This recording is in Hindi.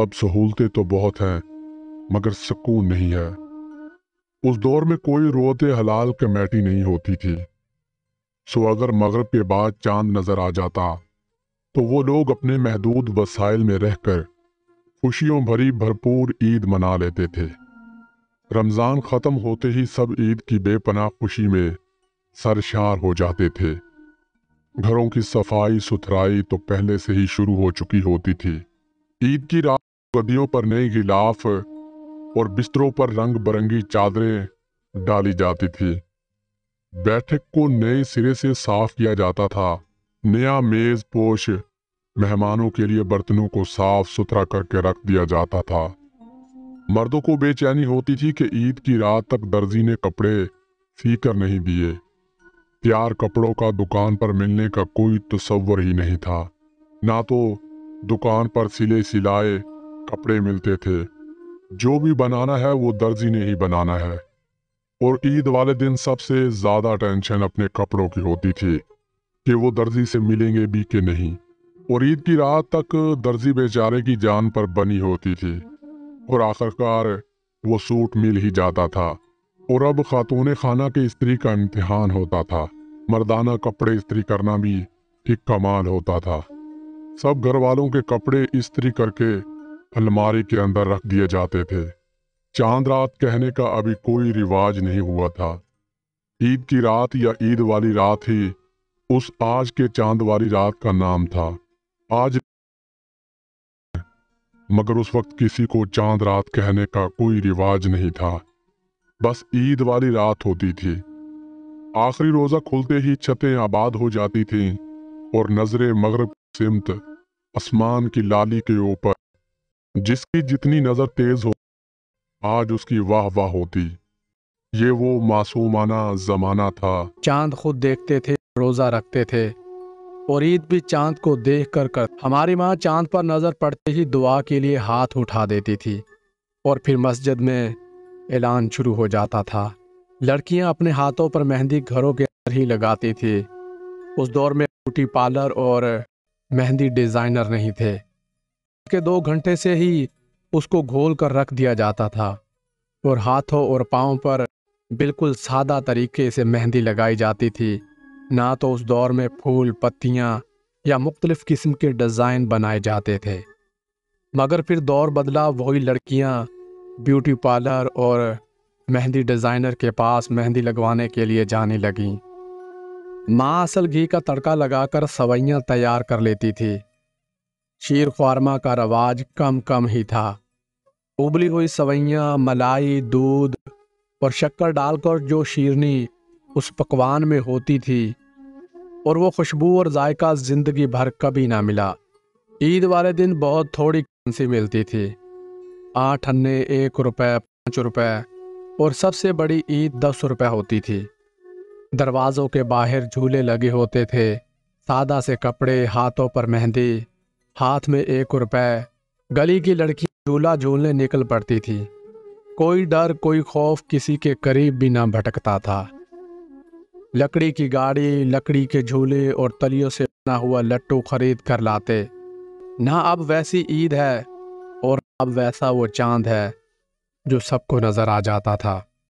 अब सहूलतें तो बहुत हैं मगर सुकून नहीं है उस दौर में कोई रोत हलाल कमेटी नहीं होती थी सो अगर मगरब के बाद चांद नजर आ जाता तो वो लोग अपने महदूद वसाइल में रहकर खुशियों भरी भरपूर ईद मना लेते थे रमज़ान ख़त्म होते ही सब ईद की बेपनाह खुशी में सरशार हो जाते थे घरों की सफाई सुथराई तो पहले से ही शुरू हो चुकी होती थी ईद की रात गदियों पर नए गिलाफ और बिस्तरों पर रंग बिरंगी चादरें डाली जाती थी बैठक को नए सिरे से साफ किया जाता था नया मेज पोश मेहमानों के लिए बर्तनों को साफ सुथरा करके रख दिया जाता था मर्दों को बेचैनी होती थी कि ईद की रात तक दर्जी ने कपड़े सीकर नहीं दिए प्यार कपड़ों का दुकान पर मिलने का कोई तस्वर ही नहीं था ना तो दुकान पर सिले सिलाए कपड़े मिलते थे जो भी बनाना है वो दर्जी ने ही बनाना है और ईद वाले दिन सबसे ज़्यादा टेंशन अपने कपड़ों की होती थी कि वो दर्जी से मिलेंगे भी कि नहीं और ईद की रात तक दर्जी बेचारे की जान पर बनी होती थी और आखिरकार वो सूट मिल ही जाता था और अब खातून खाना के स्त्री का इम्तिहान होता था मर्दाना कपड़े स्त्री करना भी एक कमाल होता था सब घर वालों के कपड़े स्त्री करके अलमारी के अंदर रख दिए जाते थे चांद रात कहने का अभी कोई रिवाज नहीं हुआ था ईद की रात या ईद वाली रात ही उस आज के चांद वाली रात का नाम था आज मगर उस वक्त किसी को चांद रात कहने का कोई रिवाज नहीं था बस ईद वाली रात होती थी आखिरी रोजा खुलते ही छतें आबाद हो जाती थीं और नजरें मगरब सिमत आसमान की लाली के ऊपर जिसकी जितनी नजर तेज हो आज उसकी वाह वाह होती ये वो मासूमाना जमाना था चांद खुद देखते थे रोजा रखते थे और ईद भी चांद को देख कर कर हमारी माँ चांद पर नजर पड़ते ही दुआ के लिए हाथ उठा देती थी और फिर मस्जिद में ऐलान शुरू हो जाता था लड़कियां अपने हाथों पर मेहंदी घरों के अंदर ही लगाती थी उस दौर में ब्यूटी पार्लर और मेहंदी डिज़ाइनर नहीं थे के दो घंटे से ही उसको घोल कर रख दिया जाता था और हाथों और पाँव पर बिल्कुल सादा तरीके से मेहंदी लगाई जाती थी ना तो उस दौर में फूल पत्तियाँ या मुख्तलिफ़ किस्म के डिज़ाइन बनाए जाते थे मगर फिर दौर बदला वही लड़कियाँ ब्यूटी पार्लर और मेहंदी डिज़ाइनर के पास मेहंदी लगवाने के लिए जाने लगीं माँ असल घी का तड़का लगाकर सवैयाँ तैयार कर लेती थी शीर खारमा का रवाज कम कम ही था उबली हुई सवैयाँ मलाई दूध और शक्कर डालकर जो शीरनी उस पकवान में होती थी और वो खुशबू और जायका ज़िंदगी भर कभी ना मिला ईद वाले दिन बहुत थोड़ी कंसी मिलती थी आठ अन्ने एक रुपए पाँच रुपए और सबसे बड़ी ईद दस रुपये होती थी दरवाज़ों के बाहर झूले लगे होते थे सादा से कपड़े हाथों पर मेहंदी हाथ में एक रुपए गली की लड़की झूला झूलने निकल पड़ती थी कोई डर कोई खौफ किसी के करीब भी ना भटकता था लकड़ी की गाड़ी लकड़ी के झूले और तलियों से बना हुआ लट्टू खरीद कर लाते ना अब वैसी ईद है अब वैसा वो चांद है जो सबको नज़र आ जाता था